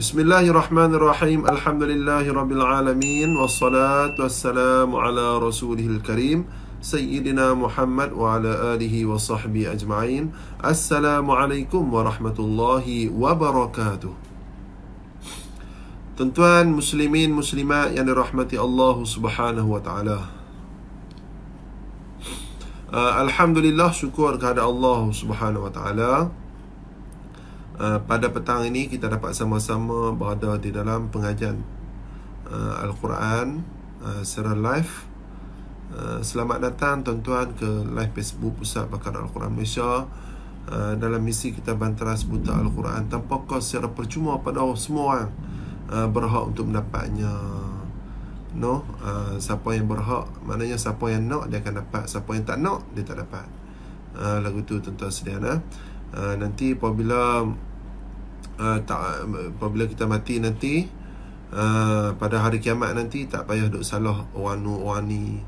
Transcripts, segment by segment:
Bismillahirrahmanirrahim. Alhamdulillahirabbilalamin wassalatu wassalamu ala rasulihil karim sayyidina Muhammad wa ala alihi wa sahbi ajma'in. Assalamualaikum warahmatullahi wabarakatuh. Tuan-tuan muslimin muslimat yang dirahmati Allah Subhanahu wa taala. Uh, alhamdulillah syukur kepada Allah Subhanahu wa taala. Ah, pada petang ini kita dapat sama-sama berada di dalam pengajian uh, Al-Quran uh, ah, secara live uh, Selamat datang tuan-tuan ke live Facebook Pusat Bakar Al-Quran Malaysia uh, Dalam misi kita bantara sebutan Al-Quran Tanpa kos secara percuma pada semua orang uh, berhak untuk mendapatnya No, uh, siapa yang berhak Maknanya siapa yang nak dia akan dapat Siapa yang tak nak dia tak dapat uh, Lagu tu tuan-tuan Uh, nanti apabila uh, tak apabila kita mati nanti uh, pada hari kiamat nanti tak payah duk salah wanu wani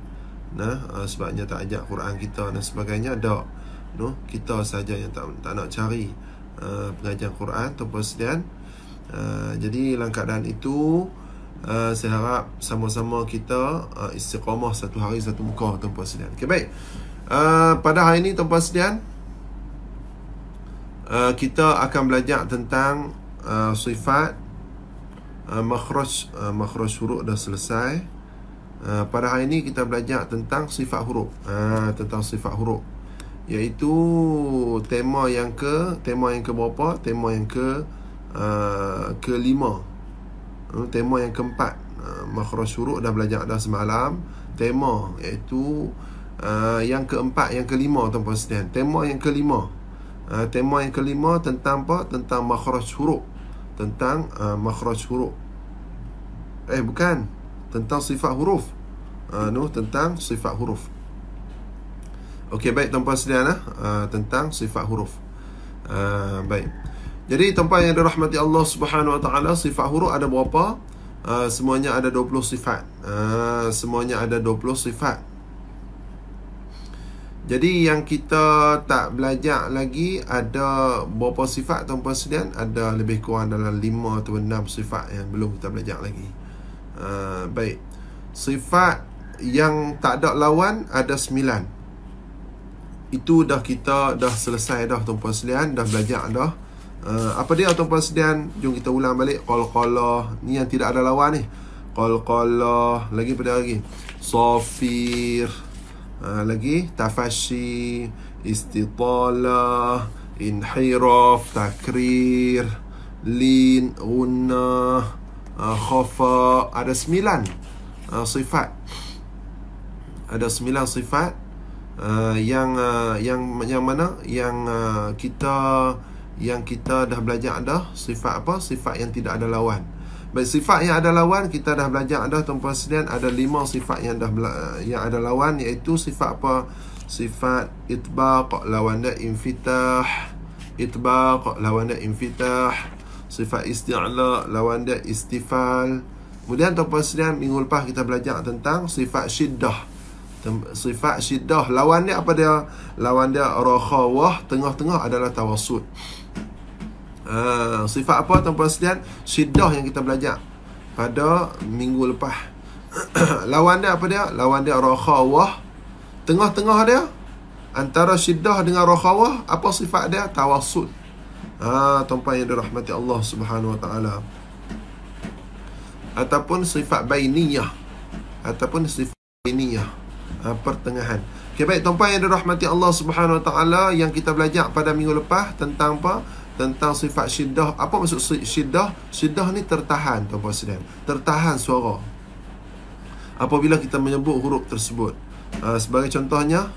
nah uh, ah, sebabnya tak ajak Quran kita dan sebagainya dak no kita saja yang tak tak nak cari uh, pengajian Quran atau persediaan uh, jadi langkah dan itu Uh, saya harap sama-sama kita uh, istiqamah satu hari satu muka tuan-tuan sekalian. Okey baik. Uh, pada hari ini tuan-tuan sekalian uh, kita akan belajar tentang uh, sifat uh, makhraj uh, huruf dah selesai. Uh, pada hari ini kita belajar tentang sifat huruf. Uh, tentang sifat huruf iaitu tema yang ke tema yang ke berapa? Tema yang ke uh, lima, Uh, tema yang keempat. Uh, makhraj huruf dah belajar dah semalam tema iaitu uh, yang keempat yang kelima tuan presiden tema yang kelima uh, tema yang kelima tentang apa tentang makhraj huruf tentang uh, makhraj huruf eh bukan tentang sifat huruf uh, no tentang sifat huruf okey baik tuan-tuan sekalian uh, tentang sifat huruf uh, baik jadi tuan-tuan yang dirahmati Allah Subhanahu Wa Taala sifat huruf ada berapa uh, semuanya ada 20 sifat uh, semuanya ada 20 sifat jadi yang kita tak belajar lagi ada berapa sifat tuan puan sedian ada lebih kurang dalam 5 atau 6 sifat yang belum kita belajar lagi. Uh, baik. Sifat yang tak ada lawan ada 9. Itu dah kita dah selesai dah tuan puan sedian dah belajar dah. Uh, apa dia tuan puan sedian? Jom kita ulang balik Kol qalqalah ni yang tidak ada lawan ni. Kol Qalqalah lagi pada lagi. Safir. Ah, lagi tafasyi istitalah inhiraf takrir lin unna uh, khafa ada sembilan uh, sifat ada sembilan sifat uh, yang uh, yang yang mana yang uh, kita yang kita dah belajar dah sifat apa sifat yang tidak ada lawan Baik, sifat yang ada lawan kita dah belajar ada tuan-tuan ada lima sifat yang dah bela- yang ada lawan iaitu sifat apa? Sifat itbaq lawan dia infitah. Itbaq lawan dia infitah. Sifat isti'la lawan dia istifal. Kemudian tuan-tuan sekalian minggu lepas kita belajar tentang sifat syiddah. Sifat syiddah lawan dia apa dia? Lawan dia rakhawah tengah-tengah adalah tawassut uh, sifat apa tuan-tuan sekalian syiddah yang kita belajar pada minggu lepas lawan dia apa dia lawan dia rakhawah tengah-tengah dia antara syiddah dengan rakhawah apa sifat dia tawassul ha uh, tuan-tuan yang dirahmati Allah Subhanahu wa taala ataupun sifat bainiyah ataupun sifat bainiyah uh, pertengahan Okay, baik, tuan-tuan yang dirahmati Allah Subhanahu Wa Taala yang kita belajar pada minggu lepas tentang apa? tentang sifat syiddah apa maksud syiddah syiddah ni tertahan tuan puan tertahan suara apabila kita menyebut huruf tersebut uh, sebagai contohnya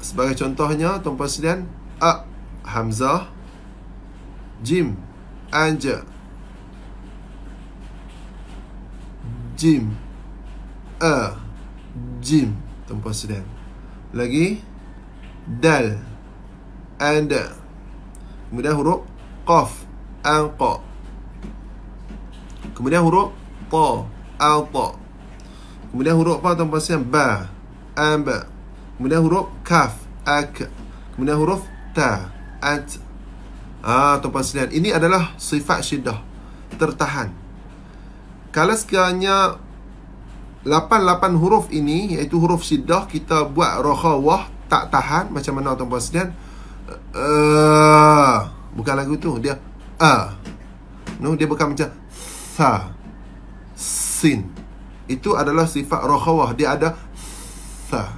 sebagai contohnya tuan puan a hamzah jim anja jim a jim tuan puan lagi dal anda Kemudian huruf Qaf Anqa Kemudian huruf Ta Alta Kemudian huruf apa tanpa pasien Ba Amba Kemudian huruf Kaf Ak Kemudian huruf Ta At Ah, tanpa pasien Ini adalah sifat syiddah Tertahan Kalau sekiranya lapan lapan huruf ini Iaitu huruf syiddah Kita buat rohawah Tak tahan Macam mana tanpa pasien Kemudian Uh, bukan lagu tu dia a uh. no dia bukan macam sa sin itu adalah sifat rohawah dia ada sa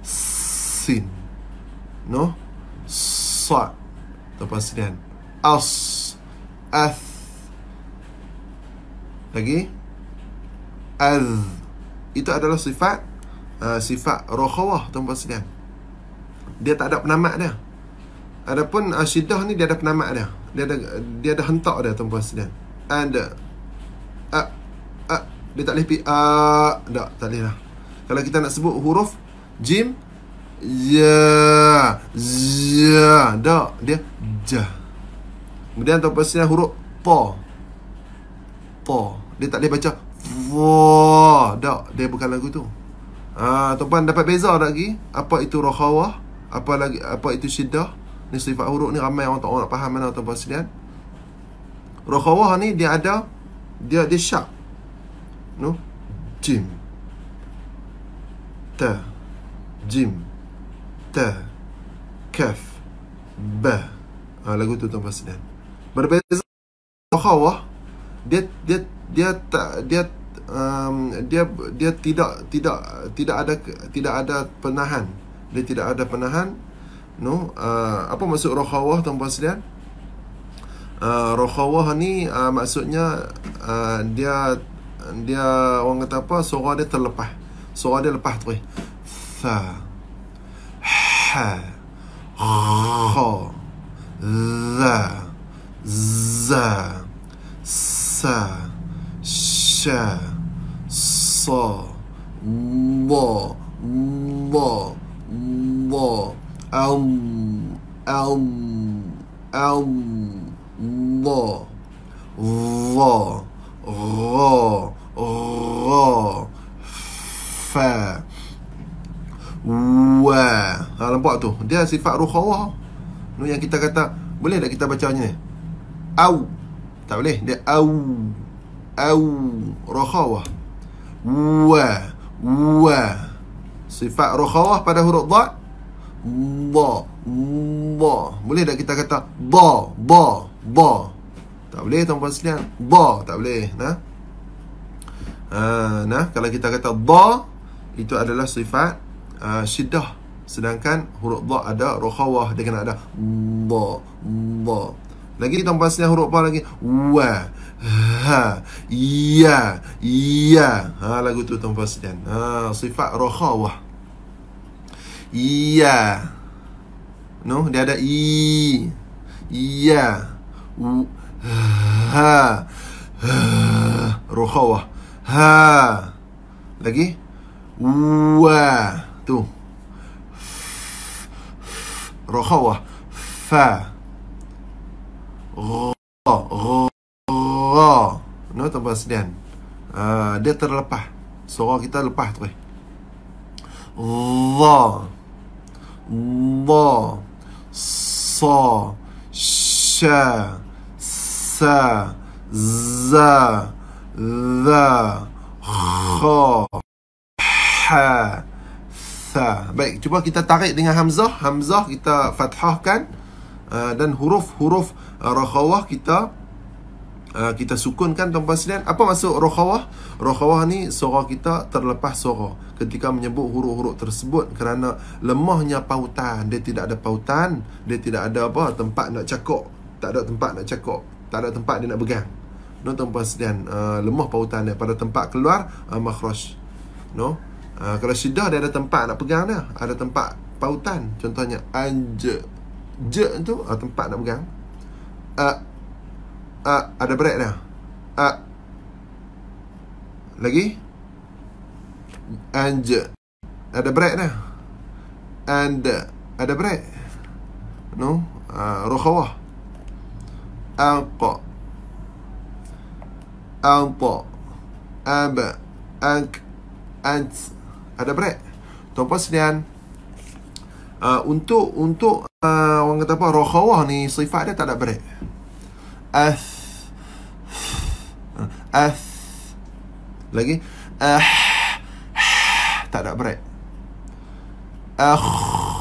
sin no sa lepas sedian as as lagi az itu adalah sifat uh, sifat rohawah tuan-tuan dia tak ada penamat dia Adapun uh, Syiddah ni dia ada penamat dia. Dia ada dia ada hentak dia tuan-tuan sekalian. And uh, uh, uh, dia tak boleh pi uh, tak, tak boleh lah. Kalau kita nak sebut huruf jim ya ya dak dia ja. Kemudian tuan-tuan sekalian huruf pa. Pa. Dia tak boleh baca wa. Dak dia bukan lagu tu. Ah uh, tuan-tuan dapat beza tak lagi apa itu rahawah? Apa lagi apa itu syiddah? Ni sifat huruf ni ramai orang tak orang nak faham mana tu pasalian. Rokhawah ni dia ada dia dia syak. No. Jim. Ta. Jim. Ta. Kaf. Ba. Ha, lagu tu tu pasalian. Berbeza rokhawah dia dia dia tak dia um, dia dia tidak tidak tidak ada tidak ada penahan. Dia tidak ada penahan no? Uh, apa maksud rohawah tuan-puan Uh, rohawah ni uh, maksudnya uh, dia dia orang kata apa suara dia terlepas suara dia lepas tu fa ha ha za za sa sha sa ma ma ma um, um, um, ro, ro, ro, ro, fa, wa. Ha, nampak tu? Dia sifat ruh hawa. Ni yang kita kata, boleh tak kita baca ni? Au. Tak boleh. Dia au. Au. Rokhawa. Wa. Wa. Sifat rokhawa pada huruf dha' ba ba boleh tak kita kata ba ba ba tak boleh tanpa selian ba tak boleh nah uh, nah kalau kita kata ba itu adalah sifat uh, syiddah sedangkan huruf ba ada rukhawah dia kena ada ba ba lagi tanpa selian huruf ba lagi wa ha ya ya ha lagu tu tanpa selian ha sifat rukhawah Iya No, dia ada I Iya U Ha Ha Rokhawah Ha Lagi Wa Tu Rokhawah Fa Gha Gha No, tanpa sedian ah, Dia terlepah Suara kita lepas tu eh. Gha eh. ل ص ش س ز ذ خ ح ث baik cuba kita tarik dengan hamzah hamzah kita fathahkan uh, dan huruf-huruf rakhawah eh, kita uh, kita sukunkan tuan-tuan apa maksud rakhawah rakhawah ni suara kita terlepas suara ketika menyebut huruf-huruf tersebut kerana lemahnya pautan dia tidak ada pautan dia tidak ada apa tempat nak cakok tak ada tempat nak cakok tak ada tempat dia nak pegang no tempat sedian uh, lemah pautan dia pada tempat keluar uh, makhraj no uh, kalau sidah dia ada tempat nak pegang dia ada tempat pautan contohnya anje je tu uh, tempat nak pegang a uh, a uh, ada break dia a uh, lagi And uh, ada break dah. And uh, ada break. No, rokhawah, uh, rukhawah. Anqa. ab, Aba. Ank. Ant. Ada break. Tuan-puan sedian. Uh, untuk untuk uh, orang kata apa rokhawah ni sifat dia tak ada break. As. As. Lagi. Ah. tak ada break akh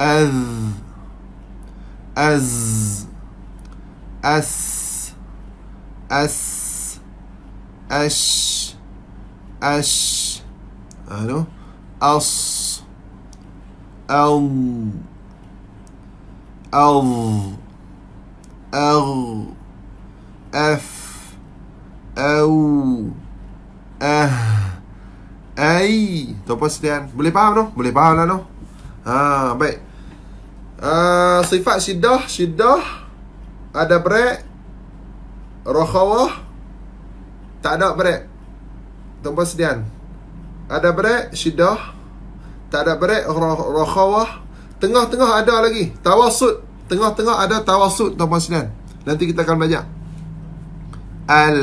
az az as as ash ash الو As Al Al Al F أو أه Hai Tuan Puan Sedian Boleh faham tu? Boleh faham lah tu Haa Baik uh, Sifat Syidah Syidah Ada break Rokhawah Tak ada break Tuan Puan Sedian Ada break Syidah Tak ada break Rokhawah Tengah-tengah ada lagi Tawasud Tengah-tengah ada tawasud Tuan Puan Sedian Nanti kita akan belajar Al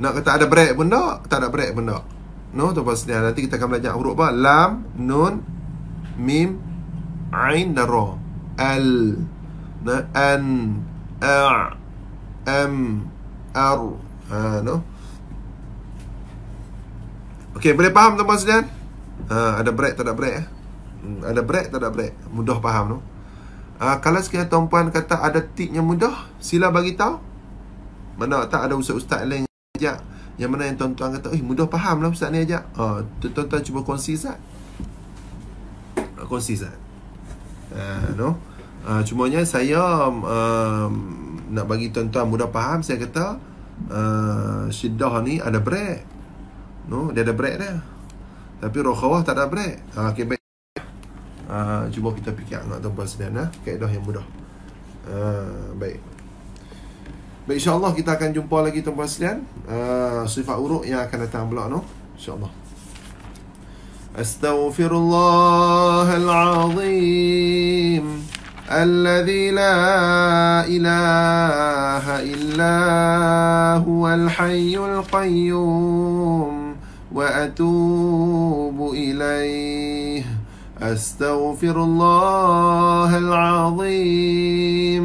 Nak kata ada break pun tak Tak ada break pun tak No, tu terus nanti kita akan belajar huruf apa? Lam, Nun, Mim, Ain dan Ra. Al, na, An, A, m, r, Ha, no. Okey, boleh faham tu tuan sekalian? Ha, ada break tak ada break? Eh? Hmm, ada break tak ada break? Mudah faham no. Ha, kalau sekiranya tuan-tuan kata ada tip mudah, sila bagi tahu. Mana tak ada ustaz-ustaz lain yang ajak. Yang mana yang tuan-tuan kata Eh mudah faham lah ustaz ni ajak uh, Tuan-tuan cuba kongsi ustaz ah, Kongsi ustaz ah, No uh, Cumanya saya um, Nak bagi tuan-tuan mudah faham Saya kata uh, Syedah ni ada break No Dia ada break dia Tapi rokhawah tak ada break uh, Okay baik uh, Cuba kita fikir Nak tahu pasal dia Kaedah yang mudah uh, Baik Baik insyaAllah kita akan jumpa lagi tuan-tuan sekalian uh, Sifat uruk yang akan datang pula no? InsyaAllah أستغفر الله العظيم الذي لا إله إلا هو الحي القيوم وأتوب إليه أستغفر الله العظيم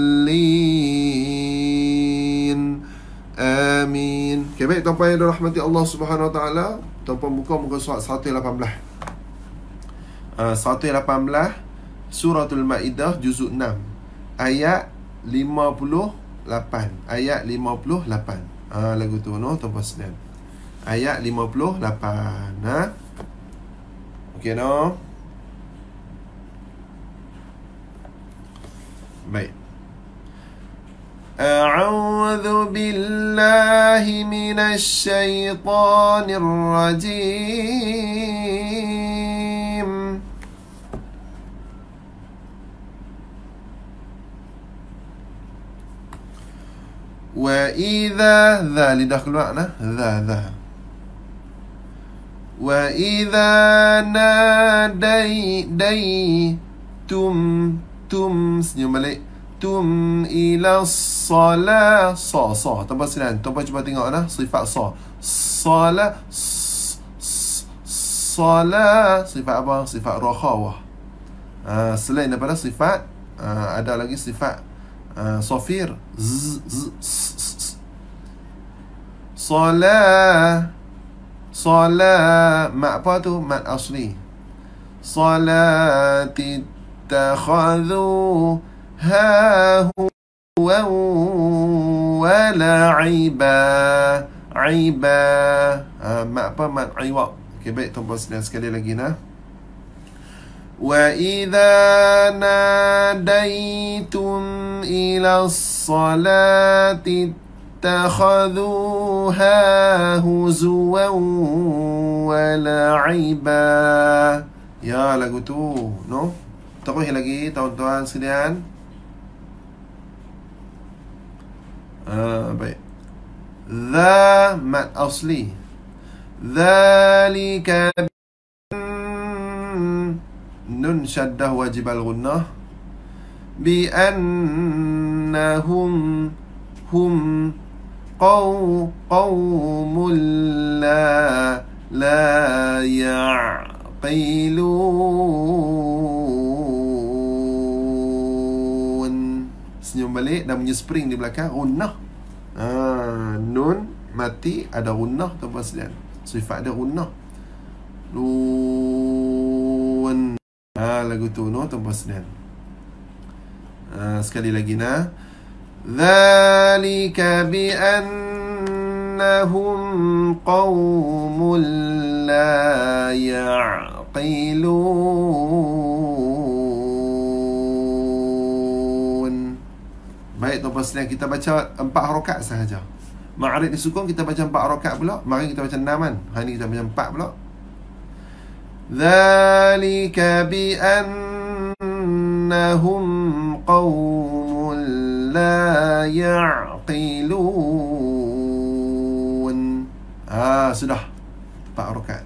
Okay, baik tuan-tuan yang dirahmati Allah Subhanahu Wa Taala, tuan-tuan buka muka surat 118. Uh, 118 Suratul Maidah juzuk 6 ayat 58. Ayat 58. Ah ha, lagu tu noh tuan-tuan sekalian. Ayat 58. Ha. Okey no Baik. أعوذ بالله من الشيطان الرجيم وإذا ذا لدخل معنا ذا ذا وإذا ناديتم تم سنيوم balik ja'tum ila sala sa sa tanpa sinan tanpa cuba tengok nah sifat sa sala sala sifat apa sifat rahawa uh, ah, selain daripada sifat uh, ada lagi sifat uh, ah, sofir z sala sala mak apa tu mak asli salat takhadhu هاهوا ولعبا عبا آه، ما apa ما عيوا okay, baik tuan puan sekali lagi وإذا ناديتم إلى الصلاة اتخذوها هزوا ولا عيبا يا لغتو نو تقول هلاقي تونتوان سليان Ah, baik. The mat asli. Zalika nun syaddah wajib al gunnah bi annahum hum qaw qawmul la la ya'qilun balik dan punya spring di belakang runnah ha, nun mati ada runnah tu pasal sifat ada runnah nun ha, lagu tu nun tu pasal ha, ah, sekali lagi nah ذلك بأنهم قوم لا يعقلون ataupun selain kita baca empat harokat sahaja Ma'arid ni sukun kita baca empat harokat pula Mari kita baca enam kan Hari ni kita baca empat pula Zalika bi'annahum qawmun la ya'qilun Haa sudah Empat harokat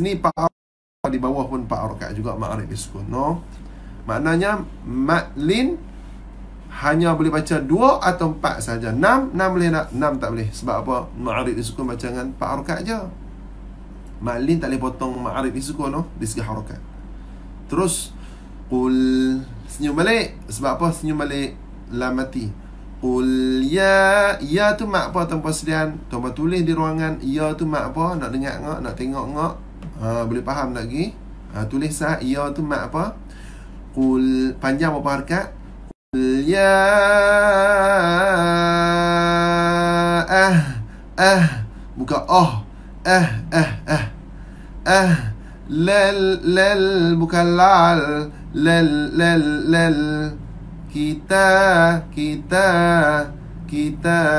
Ini empat harokat Di bawah pun empat harokat juga Ma'arid ni sukun No Maknanya Matlin Matlin hanya boleh baca dua atau empat saja. Enam, enam boleh nak? Enam tak boleh. Sebab apa? Ma'arif ni sukun baca dengan empat harokat je. Malin tak boleh potong ma'arif ni sukun no? di segi harokat. Terus, Qul senyum balik. Sebab apa senyum balik? lamati. mati. Qul ya, ya tu mak apa tuan persediaan? Tuan tulis di ruangan, ya tu mak apa? Nak dengar ngak, nak tengok ngak. Ha, boleh faham tak lagi? Ha, tulis sah, ya tu mak apa? Qul panjang berapa harokat? الياء أه أه بكاء أه أه أه أه أه لل لل لال لل لل لل كتا كتا كتا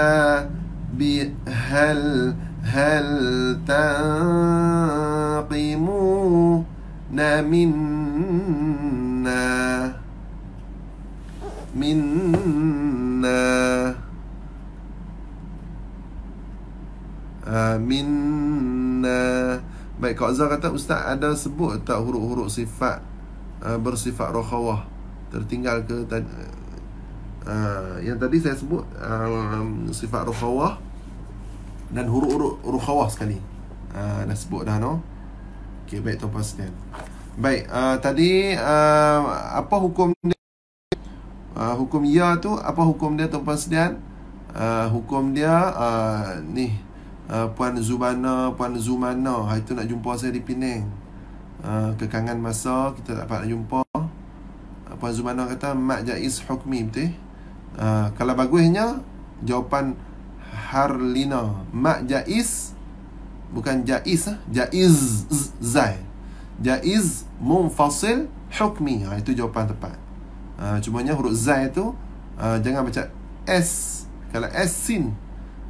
بهل هل تنقمون منا minna ah, minna baik kak Azhar kata ustaz ada sebut tak huruf-huruf sifat uh, bersifat rokhawah tertinggal ke ta- uh, ah, yang tadi saya sebut uh, sifat rokhawah dan huruf-huruf rokhawah sekali uh, dah sebut dah no Okay, baik tuan pastian baik uh, tadi uh, apa hukum dia uh, hukum ya tu apa hukum dia tuan-tuan sedian uh, hukum dia uh, ni uh, puan Zubana puan Zumana hari tu nak jumpa saya di Pinang. uh, kekangan masa kita tak dapat nak jumpa uh, puan Zumana kata mak jaiz hukmi betul eh? uh, kalau bagusnya jawapan Harlina mak jaiz bukan jaiz ah jaiz zai jaiz munfasil hukmi ha, itu jawapan tepat Ah, cumanya huruf zai tu uh, jangan baca s kalau s sin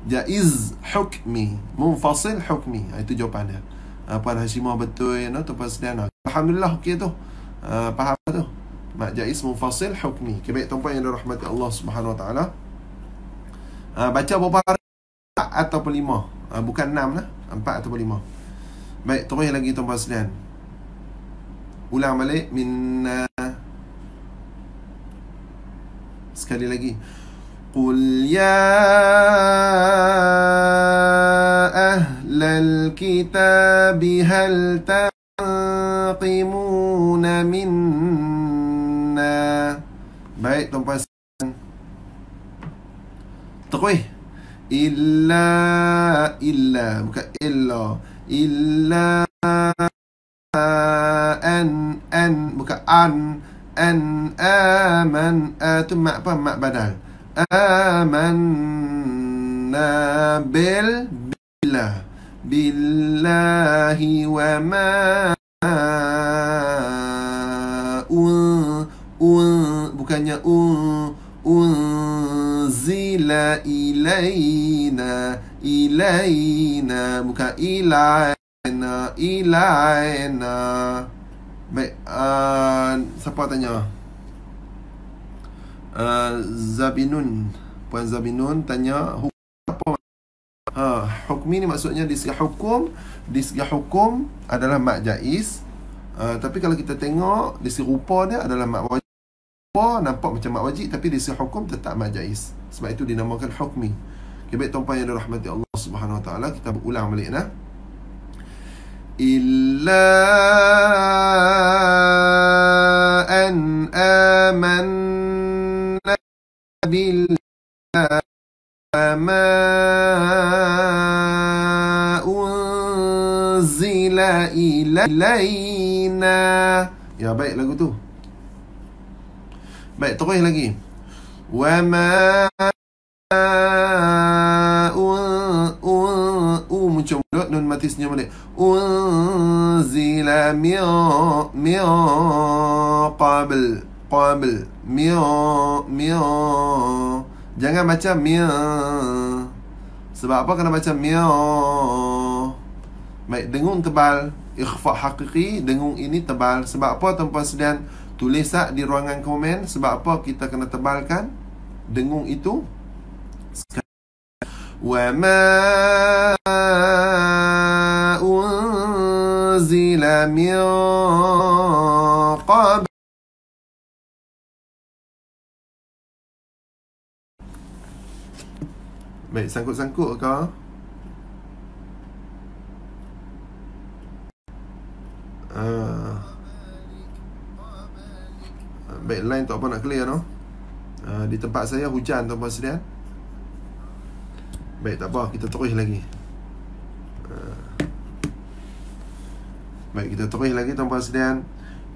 dia is hukmi munfasil hukmi ah, itu jawapan dia apa uh, hasimah betul ya you know, tu alhamdulillah okey tu uh, faham tu mak jaiz munfasil hukmi okay, baik tuan-tuan yang dirahmati Allah Subhanahu wa taala baca berapa hari atau lima uh, bukan enam lah empat atau lima baik tuan-tuan lagi tuan-tuan ulang balik min uh, sekali lagi قل يا أهل الكتاب هل تنقمون منا Baik, Tuan Puan Tukui Illa Illa Bukan illa Illa An An Bukan an an aman tu mak apa mak badal aman nabil bila billahi wa ma un un bukannya un un ilaina ilaina bukan ilaina ilaina Baik, uh, siapa tanya? Uh, Zabinun Puan Zabinun tanya hukum apa? Ha, hukum ni maksudnya di segi hukum Di segi hukum adalah mak jais uh, Tapi kalau kita tengok Di segi rupa dia adalah mak wajib rupa nampak macam mak wajib tapi di segi hukum tetap mak jais sebab itu dinamakan hukmi okay, baik tuan yang dirahmati Allah Subhanahu Wa Taala kita berulang balik nah إلا أن آمنا بالله وما أنزل إلينا يا بيت لك تو بيت لك وما nun mati senyum balik unzila mi'a mi'a qabl qabl mi'a mi'a jangan macam mi'a sebab apa kena macam mi'a baik dengung tebal ikhfa hakiki dengung ini tebal sebab apa tuan sedian tulis tak di ruangan komen sebab apa kita kena tebalkan dengung itu sekarang. وما Baik, sangkut-sangkut ke? Uh, ah. baik, line tak apa nak clear no? Uh, di tempat saya hujan tu puan sedia Baik, tak apa, kita terus lagi uh, Baik kita terus lagi tuan-tuan sedian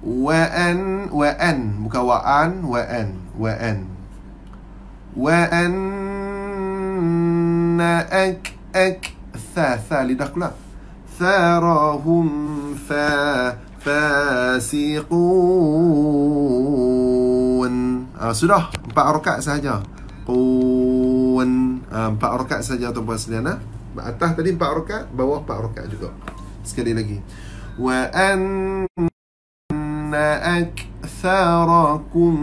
WN WN Bukan WAN WN WN WN Ek Ek Tha Tha Lidah kula Tharahum Fa Fasiqun ha, Sudah Empat rakaat sahaja Qun ha, Empat rakaat sahaja tuan-tuan sedian ha? Ah. Atas tadi empat rakaat Bawah empat rakaat juga Sekali lagi Sekali lagi وأن أكثركم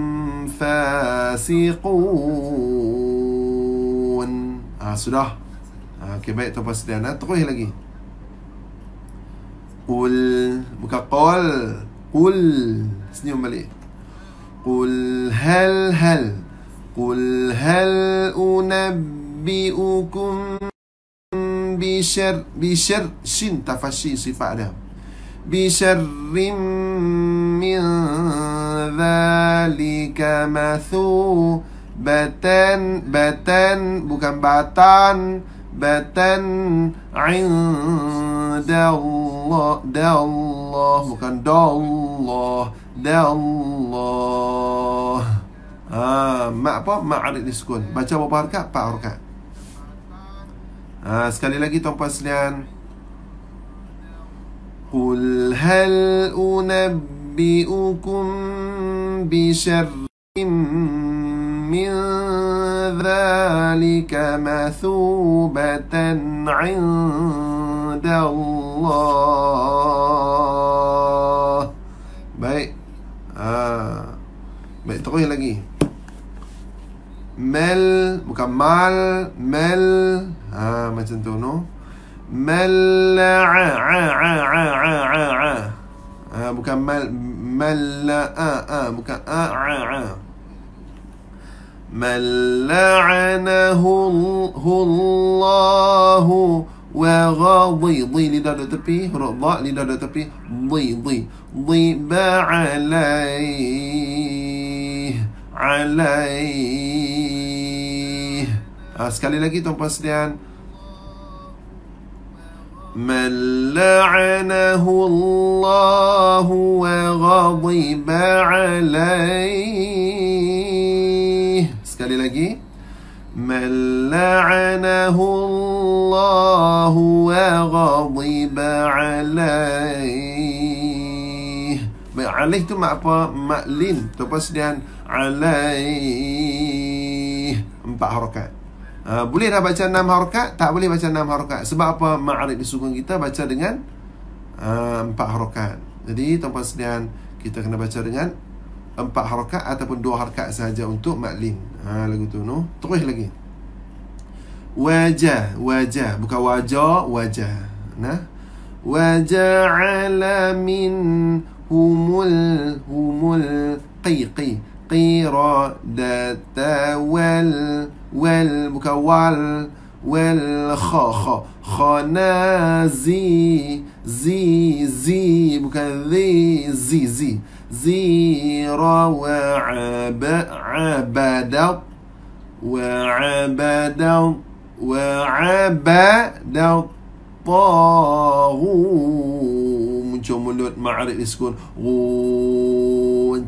فاسقون آه سدح آه كي بيك توبا سدانا لقي قل بكا قول قل سنيوم ملي قل هل هل قل هل أنبئكم بشر بشر شن تفشي صفة أدام بشر من ذلك مثوبة بتن bukan batan batan inda Allah bukan da Allah da Allah ha, mak apa mak arif diskun baca berapa harga 4 harga ha, ah, sekali lagi tuan-tuan قل هل أنبئكم بشر من ذلك مثوبة عند الله baik ha. baik terus lagi mel bukan mal mel ha, macam tu no ملع ah, bukan mal mal a a bukan a a a mal'anahu allah wa ghadid lidah ada tepi huruf dha lidah ada tepi di di di ba'alai alai ah, sekali lagi tuan-tuan من لعنه الله وغضب عليه sekali lagi من لعنه الله وغضب عليه Baik, alih tu mak apa? Mak lin. Tu pas dia alaih. Empat harokat. Uh, boleh dah baca enam harokat Tak boleh baca enam harokat Sebab apa ma'arif di sukun kita baca dengan uh, 4 harokat Jadi tuan-tuan sedian Kita kena baca dengan empat harokat Ataupun dua harokat saja untuk maklin. ha, Lagu tu no Terus lagi Wajah Wajah Bukan wajah Wajah Nah Waja'ala min humul humul qiqi قيرادة وال والمكوال خ خنازي زي زي مكذي زي زي زيرا وعب عبدا وعبد وعبد طاغو من جملة معرفة يسكن غوت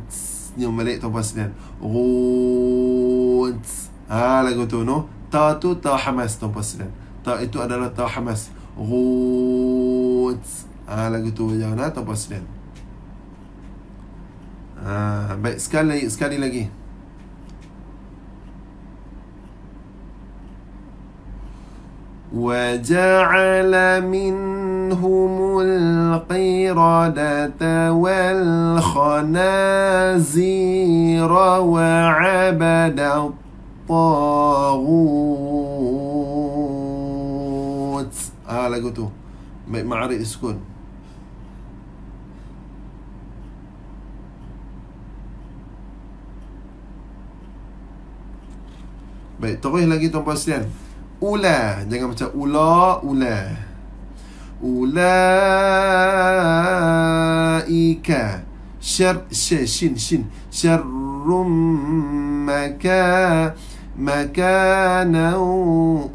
senyum balik tuan puan sekalian Runt ha, lagu tu no Ta tu ta hamas tuan puan sekalian Ta itu adalah ta hamas Runt ha, lagu tu jangan ha, tuan puan sekalian ha, Baik sekali, sekali lagi وجعل منها منهم القردة والخنازير وعبد الطاغوت اه لقيته مع السكون Baik, terus lagi tuan-puan sekalian. Ula, Jangan macam ula, ula. أولئك شر شين شين شر مكا مكانا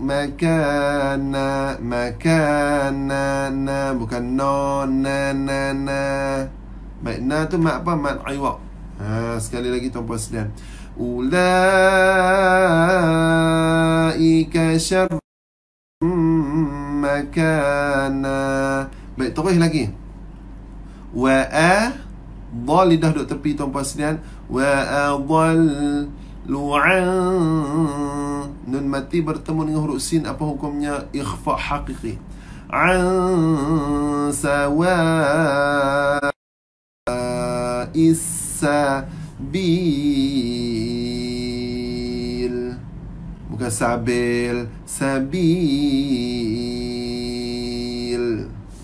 مكانا مكانا نا bukan no na na na makna tu mak apa mak aywa ha sekali lagi tuan puan sedian ulaika syarrum makana Baik, terus lagi Wa'a Dhal lidah duduk tepi tuan puan sedian Wa'a dhal Lu'an Nun mati bertemu dengan huruf sin Apa hukumnya? Ikhfa' haqiqi Ansawa Issa Bi Buka sabil Sabil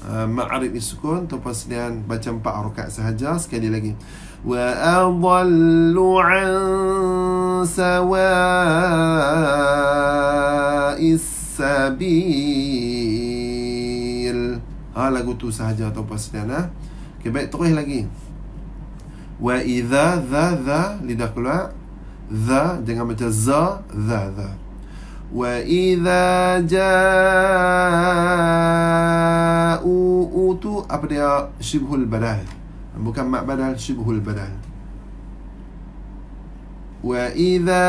uh, Ma'arif isukun Tuan-tuan sedian baca empat rakaat sahaja Sekali lagi Wa adallu an sabil ha, Lagu tu sahaja tuan-tuan sedian ha? okay, Baik terus lagi Wa idha dha dha Lidah keluar Dha Jangan baca za Dha dha وإذا جاءوا أوتوا apa شبه البدل bukan mak شبه البدل وإذا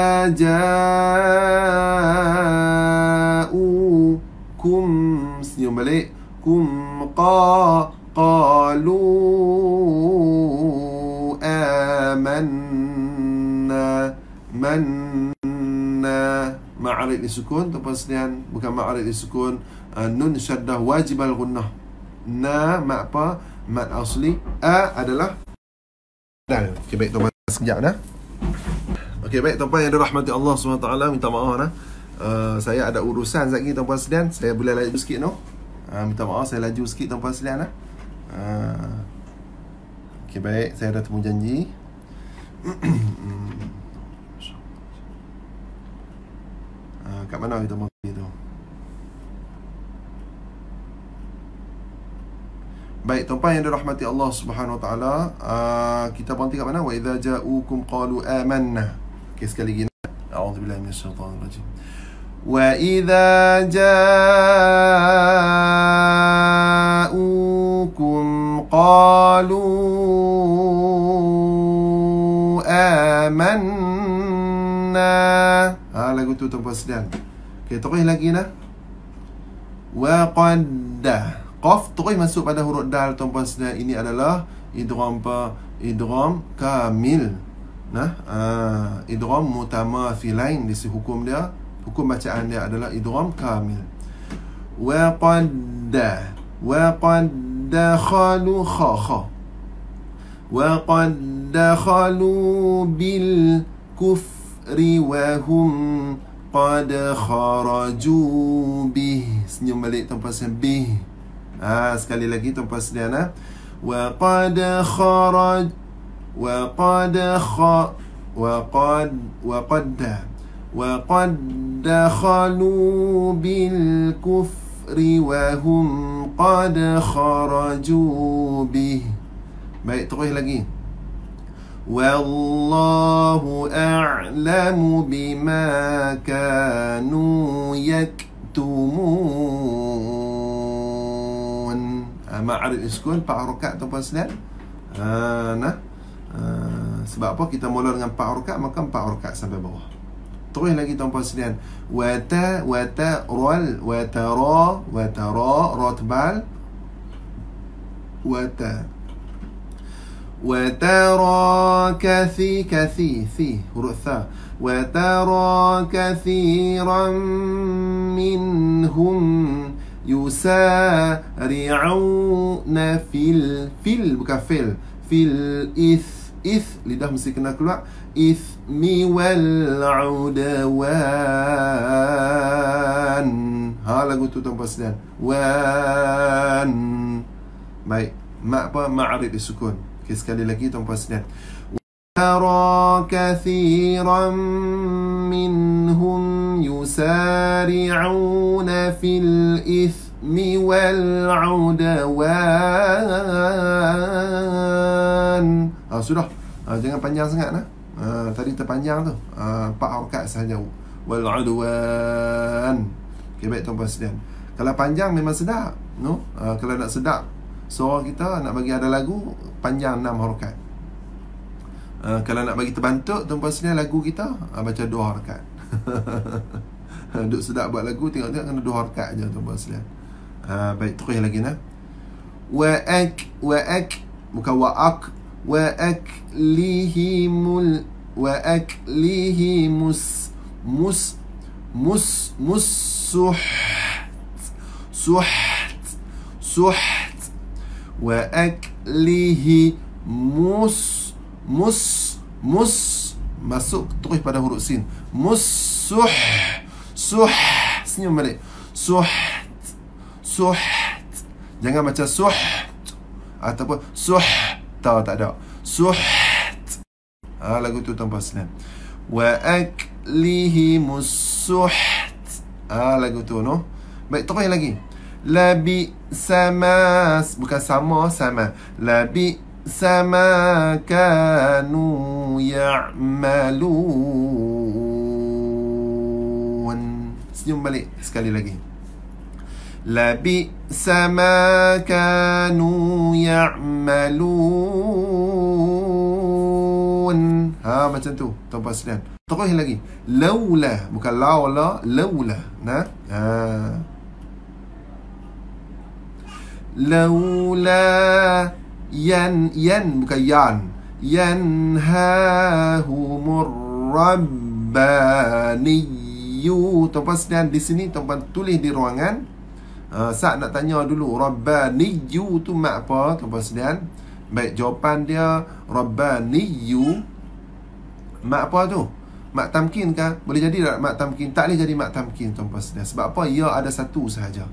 جاءوكم senyum balik كم قالوا آمنا منا ma'arid disukun ataupun senian bukan ma'arid disukun uh, nun syaddah wajib al gunnah na mad apa mad asli a adalah dal okey baik tuan sekejap dah okey baik tuan yang dirahmati Allah SWT minta maaf dah uh, saya ada urusan sekejap ni tuan senian saya boleh laju sikit no. uh, minta maaf saya laju sikit tuan senian dah uh, okey baik saya dah temu janji hmm. كمان اهي ده مبني ده Baik, tuan-tuan yang dirahmati Allah Subhanahu Wa Taala, uh, kita berhenti kat mana? Wa idza ja'ukum qalu amanna. Okey, sekali lagi. A'udzubillahi minasyaitonir rajim. Wa idza ja'ukum qalu amanna. ha, lagu tu tuan-puan sedian ok terus lagi lah waqanda qaf terus masuk pada huruf dal tuan-puan sedian ini adalah idram apa idram kamil nah ha, ah, idram mutama filain di sisi hukum dia hukum bacaan dia adalah idram kamil waqanda waqanda khalu kha kha waqanda khalu bil kuf الشعر وهم قد خرجوا به senyum balik tanpa sembih ha, sekali lagi tanpa sedian ha. وقد خرج وقد خ وقد وقد وقد دخلوا بالكفر وهم قد خرجوا به baik terus lagi والله أعلم بما كانوا يكتمون ما أعرف إسكول بقى ركعة تبصلين أنا sebab apa kita mula dengan 4 rakaat maka 4 rakaat sampai bawah terus lagi tuan-tuan sekalian wa ta wa ta rol wa ta ra wa ta ra rotbal wa ta وترى كثي كثي في رؤثا وترى كثيرا منهم يسارعون في ال في ال في ال في الإث إث لده مسكنا كل إثم والعدوان ها لقوت تنبس وان باي ما ما عرف السكون Okay, sekali lagi tuan puan sedar. وَتَرَى كَثِيرًا مِّنْهُمْ يُسَارِعُونَ فِي الْإِثْمِ وَالْعُدَوَانِ ah, Sudah. Ah, jangan panjang sangat. Nah. Ah, tadi terpanjang tu. Ha, empat ah, harkat sahaja. وَالْعُدَوَانِ Okay, baik tuan-tuan Kalau panjang memang sedap. No? Ah, kalau nak sedap, Seorang kita nak bagi ada lagu Panjang 6 harokat uh, Kalau nak bagi terbantuk tuan sini lagu kita uh, Baca 2 harokat Duk sedap buat lagu Tengok-tengok kena 2 harokat je tuan sini uh, Baik terus lagi nah. Wa'ak Wa'ak Bukan wa'ak Wa'ak lihimul Wa'ak lihimus Mus Mus Mus Suh Suh Suh wa aklihi mus mus mus masuk terus pada huruf sin mus suh suh senyum balik suh suh jangan macam suh ataupun suh tak tak ada suh ha, lagu tu tanpa senyum wa aklihi mus suh ha, lagu tu no baik terus lagi Labi sama Bukan sama sama Labi sama kanu ya'malun Senyum balik sekali lagi Labi sama kanu ya'malun Ha macam tu Tuan Puan Sedan Terus lagi Laula Bukan laula Laula Nah Haa laula yan yan bukan yan yanhahumur rabbaniyu tuan-puan sedang di sini tempat tulis di ruangan uh, eh, Sak nak tanya dulu Rabbaniyu tu mak apa Tempat puan sedang Baik jawapan dia Rabbaniyu Mak apa tu Mak tamkin kah Boleh jadi tak mak tamkin Tak boleh jadi mak tamkin tempat puan sedang Sebab apa Ya ada satu sahaja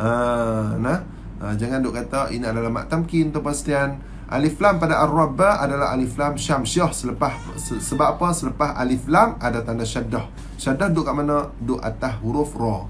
uh, Nah ha, Jangan duk kata ini adalah mak tamkin tu pastian Alif lam pada ar-rabba adalah alif lam syamsyah selepas se- sebab apa selepas alif lam ada tanda syaddah. Syaddah duduk kat mana? Duduk atas huruf ra.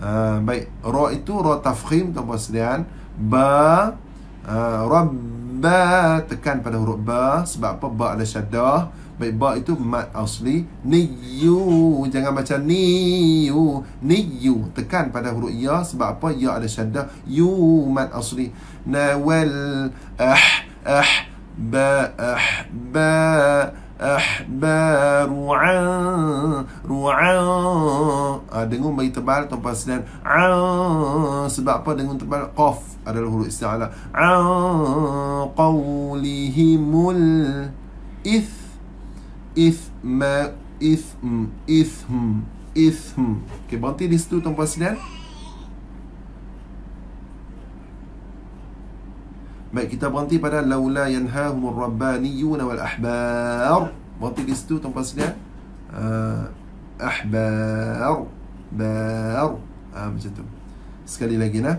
Uh, baik ra itu ra tafkhim tu sekalian ba uh, rabba tekan pada huruf ba sebab apa ba ada syaddah baik ba itu mat asli niyu, jangan macam niyu, niyu. tekan pada huruf ya sebab apa ya ada syaddah Yu mat asli nawal ah eh, ah eh, ba ah ba ah Ahbar Ru'an Ru'an ha, Dengung bagi tebal Tanpa sedang ah, Sebab apa dengung tebal Qaf adalah huruf isti'ala A'an ah, Qawlihimul Ith ism ism ism ism okey berhenti di situ tuan presiden baik kita berhenti pada laula yanhahumur rabbaniyun wal ahbar berhenti di situ tuan presiden uh, ahbar bar ah macam tu sekali lagi nah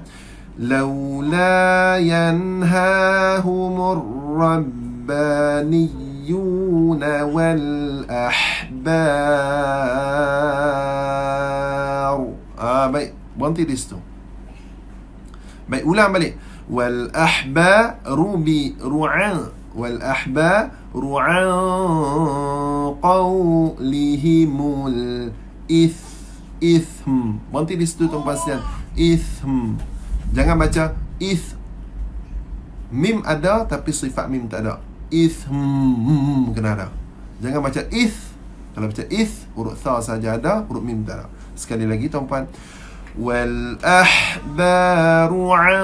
laula yanhahumur rabbaniyun والنبيون والأحبار آه باي بنتي ديستو باي أولى عملي والأحبار روبي رعاء والأحبار رعاء قولهم الإث إثم بنتي ديستو تنبسيان إثم جangan baca إث ميم أدا tapi صفات ميم tak ada ithm kena ada jangan baca ith kalau baca ith huruf tha saja ada huruf mim tak ada sekali lagi tuan-tuan wal ahbaru an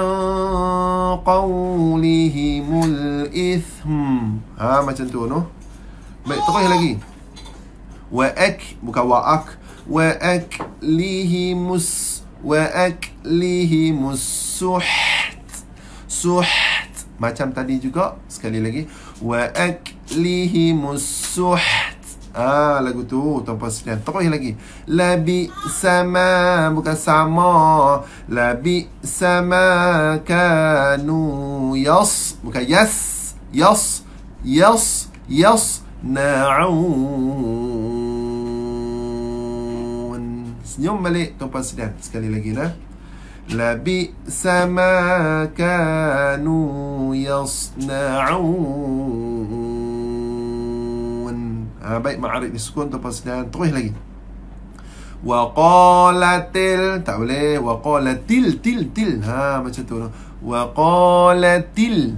qawlihim ithm ha macam tu noh baik terus lagi wa ak bukan wa ak wa ak lihi mus wa ak lihi mus suht suht macam tadi juga sekali lagi واكلهم السحت اه لا قلت اوه طب بس يعني، طبعا هي لقي لا بئس ما بكان سما لا بئس ما كانوا يص بكان يس يص يص يص نعون يوم مليء طب بس يعني، سكالي لقي له لبئس ما كانوا يصنعون بيت ما عرق نسكون تبسدان طويه لقي وقال تل تعالي وقال تل تل تل ها ما تقول وقال تل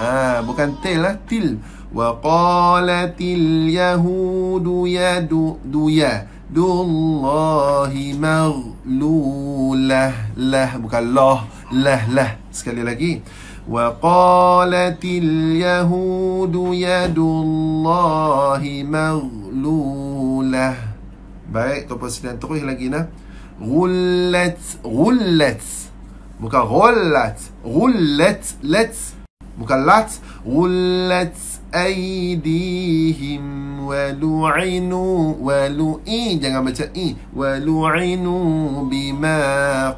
آه bukan تل تل وقالت اليهود يد دويا Abdullah maghlulah lah bukan lah lah lah sekali lagi wa qalatil yahud yadullah maghlulah baik tu presiden terus lagi nah gullat gullat bukan gullat gullat let bukan lat gullat أيديهم ولعنوا ولؤي jangan baca i ولعنوا بما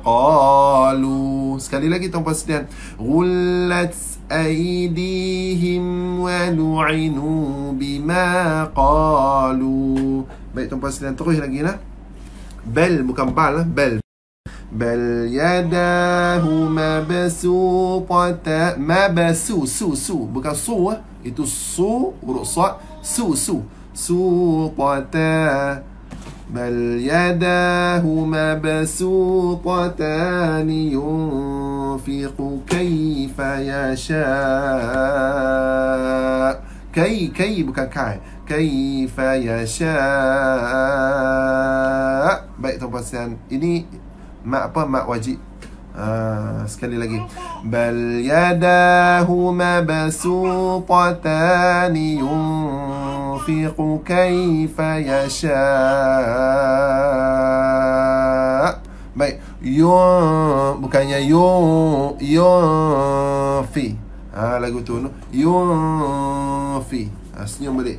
قالوا sekali lagi tuan presiden غلت أيديهم ولعنوا بما قالوا baik tuan presiden terus lagi lah bel bukan bal lah bel بل يداه مبسوطة مبسو سو سو بكا سو itu su huruf sa su su su suqata bal yadahu مبسوطتان yunfiqu kayfa yasha kay kay bukan kai kayfa yasha baik tuan-tuan ini mak apa mak wajib Ah, sekali lagi bal yadahu mabsutatan yunfiqu kayfa yasha baik yun bukannya yun yunfi ha lagu tu yunfi ha, senyum balik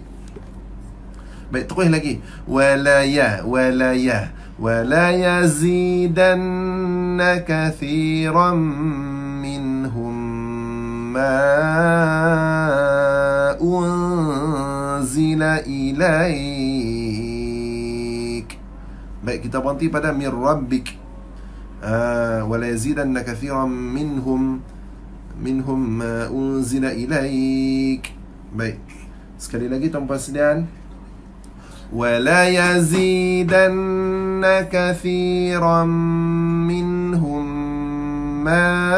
baik terus lagi wala ya wala ya ولا يزيدن كثيرا منهم ما أنزل إليك baik kita berhenti pada min rabbik ah, ولا يزيدن كثيرا منهم منهم ما أنزل إليك baik sekali lagi tuan وليزيدن كثيرا منهم ما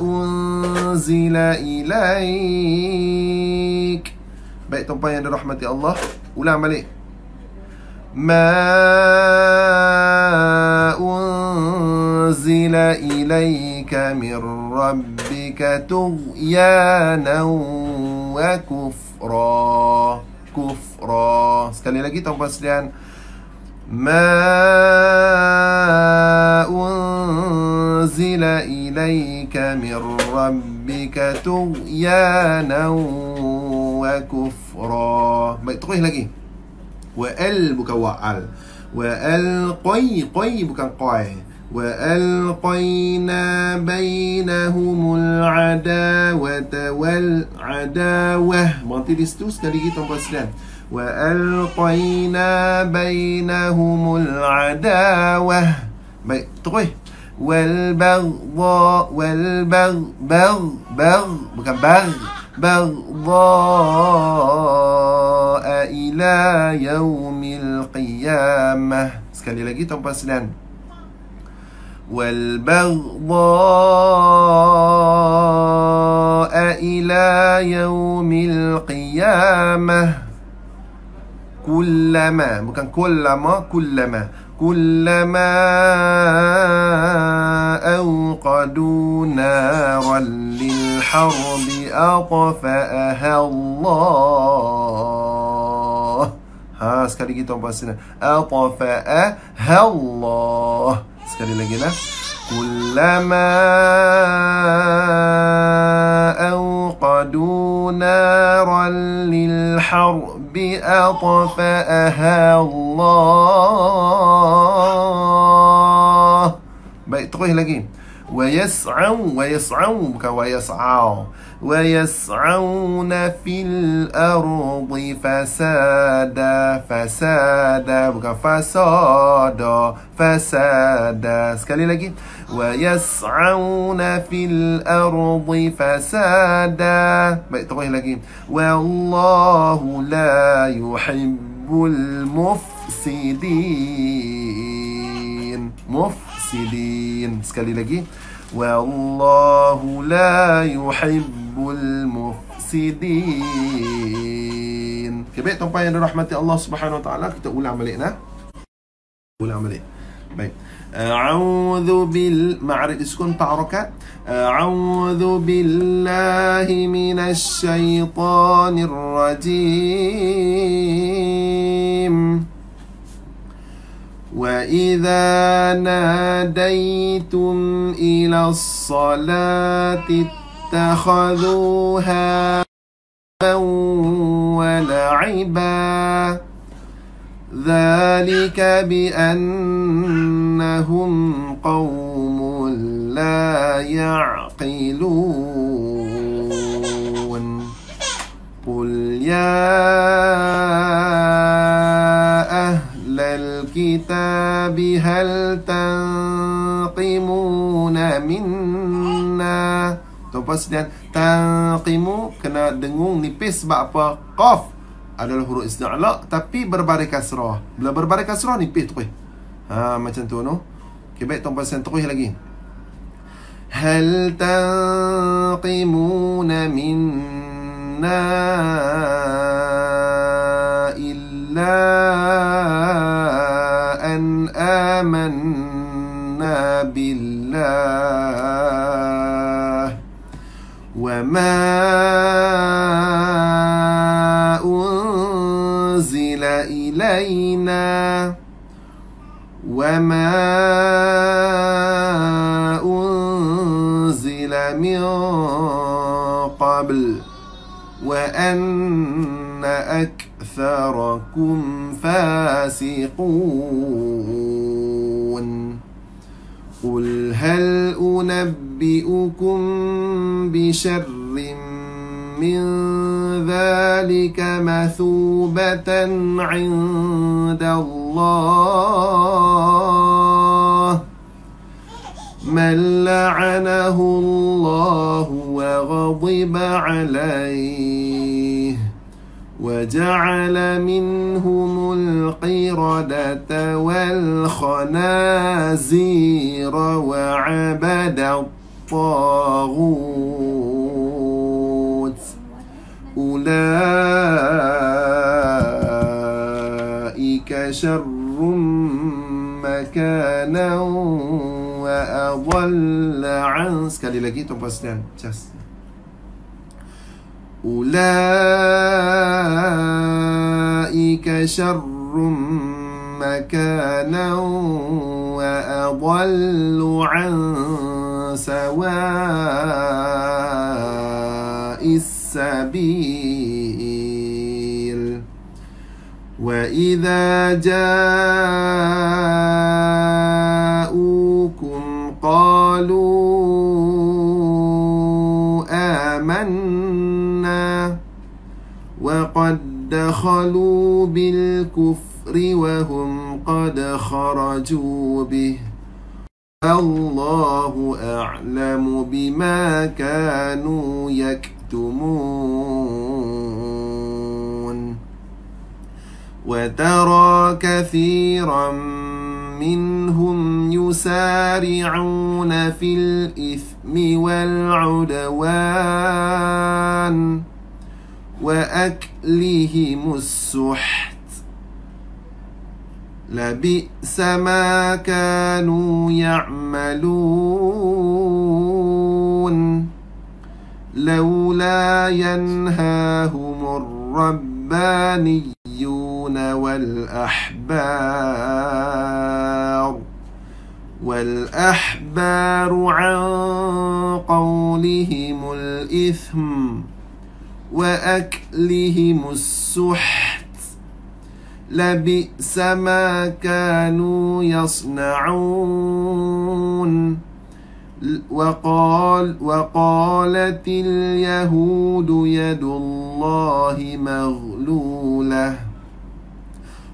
أنزل إليك Baik tuan-tuan yang dirahmati Allah Ulang balik ما أنزل إليك من ربك تغيانا وكفرا كفرا sekali lagi tuan-tuan sekalian ma انزل اليك من ربك طغيانا وكفرا baik terus lagi wa al bukan wa al wa al qai qai bukan qai وألقينا بينهم العداوة والعداوة Mentir tous sekali lagi وألقينا بينهم العداوة Baik, terus إيه؟ والبغضاء والبغ بغ بغ بغ بغ بغضاء إلى يوم القيامة sekali lagi والبغضاء إلى يوم القيامة كلما bukan كلما كلما كلما أوقدوا نارا للحرب أطفأها الله ها سكالي kita bahasnya أطفأها الله sekali lagi كلما أوقدوا نارا للحرب أطفأها الله Baik, terus lagi. ويسعون ويسعون ويسعون ويسعون في الأرض فسادا فسادا فسادا فسادا fasada sekali ويسعون في الأرض فسادا baik terus lagi والله لا يحب المفسدين مفسدين سكالي لكي والله لا يحب المفسدين Okay, baik tuan-tuan yang dirahmati Allah Subhanahu Wa Taala kita ulang balik nah. Ulang balik. Baik. أعوذ بال مع سكون تعركات أعوذ بالله من الشيطان الرجيم وإذا ناديتم إلى الصلاة اتخذوها ولعبا ذلك بأنهم قوم لا يعقلون قل يا الكتاب هل تنقمون منا Tuan puan sedian Tanqimu Kena dengung nipis Sebab apa Qaf Adalah huruf izna'lak Tapi berbaring kasrah Bila berbaring kasrah Nipis terus ha, Macam tu no Okay baik Tuan puan sedian terus lagi Hal tanqimuna minna illa من آمنا بالله وما أنزل إلينا وما أنزل من قبل وأن أكثركم فاسقون قل هل أنبئكم بشر من ذلك مثوبة عند الله من لعنه الله وغضب عليه وجعل منهم القردة والخنازير وعبد الطاغوت أولئك شر مكانا وأضل عن سكالي lagi tuan puan أولئك شر مكانا وأضل عن سواء السبيل وإذا جاءوكم قالوا آمنا وقد دخلوا بالكفر وهم قد خرجوا به الله أعلم بما كانوا يكتمون وترى كثيرا منهم يسارعون في الإثم والعدوان وأكلهم السحت لبئس ما كانوا يعملون لولا ينهاهم الربانيون والأحبار والأحبار عن قولهم الإثم وأكلهم السحت لبئس ما كانوا يصنعون وقال وقالت اليهود يد الله مغلولة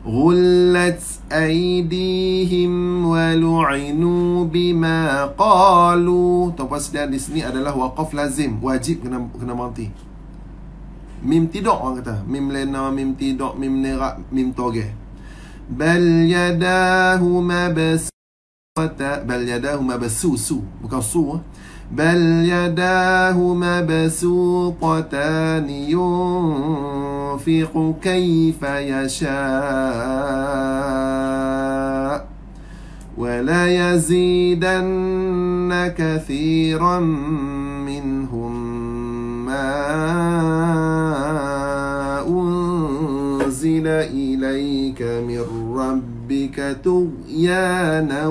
غلت أيديهم ولعنوا بما قالوا. Terpas dan di sini adalah wakaf lazim, wajib kena kena mati. Mim tidak orang kata. Mim lena, mim tidak, mim nera mim toge Bal yadahu mabsuta. Bal yadahu mabsusu. Bukan su. Bal yadahu mabsuqatan yunfiqu kayfa yasha. ولا يزيدن كثيرا منه أنزل إليك من ربك طغيانا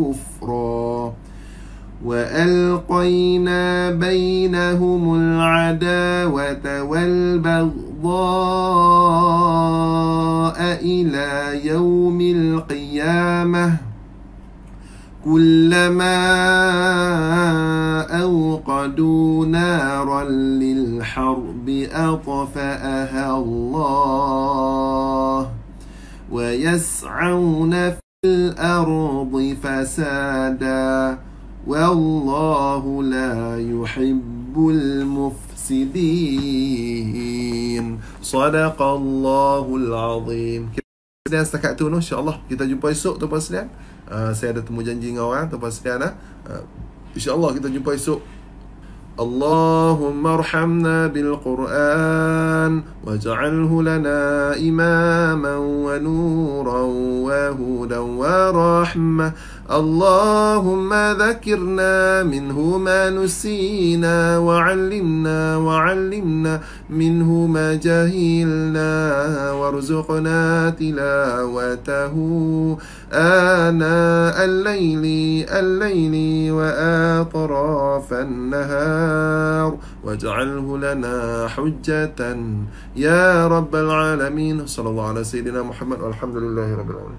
وكفرا وألقينا بينهم العداوة والبغضاء إلى يوم القيامة كلما أوقدوا نارا للحرب أطفأها الله ويسعون في الأرض فسادا والله لا يحب المفسدين صدق الله العظيم kita sedang setakat tu no insyaAllah kita jumpa esok tuan-tuan Ah, saya ada temu janji dengan orang tanpa sekian ah. Uh, InsyaAllah kita jumpa esok. اللهم ارحمنا بالقرآن واجعله لنا إماما ونورا وهدى ورحمة اللهم ذكرنا منه ما نسينا وعلمنا وعلمنا منه ما جهلنا وارزقنا تلاوته آناء الليل الليل وآطراف النهار واجعله لنا حجة يا رب العالمين صلى الله على سيدنا محمد والحمد لله رب العالمين